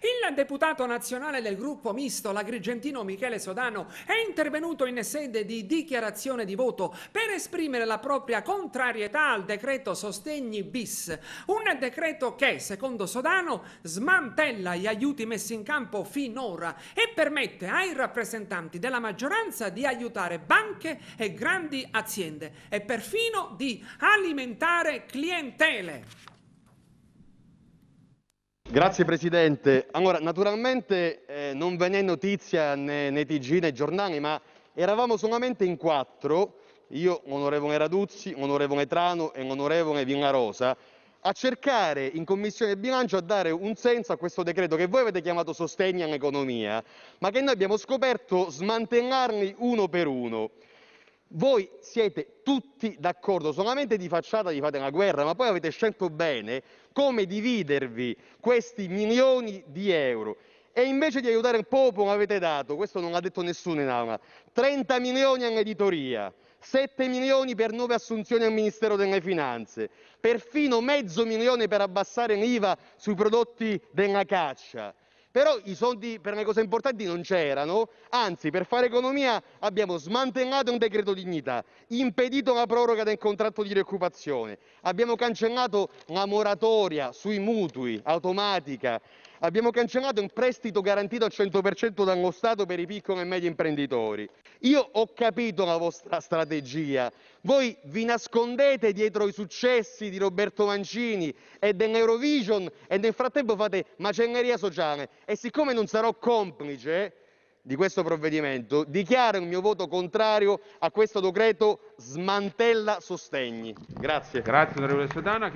Il deputato nazionale del gruppo misto, l'agrigentino Michele Sodano, è intervenuto in sede di dichiarazione di voto per esprimere la propria contrarietà al decreto Sostegni bis, un decreto che, secondo Sodano, smantella gli aiuti messi in campo finora e permette ai rappresentanti della maggioranza di aiutare banche e grandi aziende e perfino di alimentare clientele. Grazie Presidente. Allora, naturalmente eh, non ve ne è notizia né nei TG né giornali, ma eravamo solamente in quattro, io, l'onorevole Raduzzi, l'onorevole Trano e l'onorevole Villarosa, a cercare in Commissione Bilancio a dare un senso a questo decreto che voi avete chiamato sostegno all'economia, ma che noi abbiamo scoperto smantellarli uno per uno voi siete tutti d'accordo, solamente di facciata vi fate una guerra, ma poi avete scelto bene come dividervi questi milioni di euro. E invece di aiutare il popolo avete dato, questo non l'ha detto nessuno in aula, 30 milioni all'editoria, 7 milioni per nuove assunzioni al Ministero delle Finanze, perfino mezzo milione per abbassare l'IVA sui prodotti della caccia però i soldi per le cose importanti non c'erano, anzi per fare economia abbiamo smantellato un decreto dignità, impedito la proroga del contratto di rioccupazione, abbiamo cancellato la moratoria sui mutui automatica, Abbiamo cancellato un prestito garantito al 100 dallo Stato per i piccoli e medi imprenditori. Io Ho capito la vostra strategia: voi vi nascondete dietro i successi di Roberto Mancini e dell'Eurovision e nel frattempo fate macelleria sociale. E siccome non sarò complice di questo provvedimento, dichiaro il mio voto contrario a questo decreto smantella sostegni. Grazie. Grazie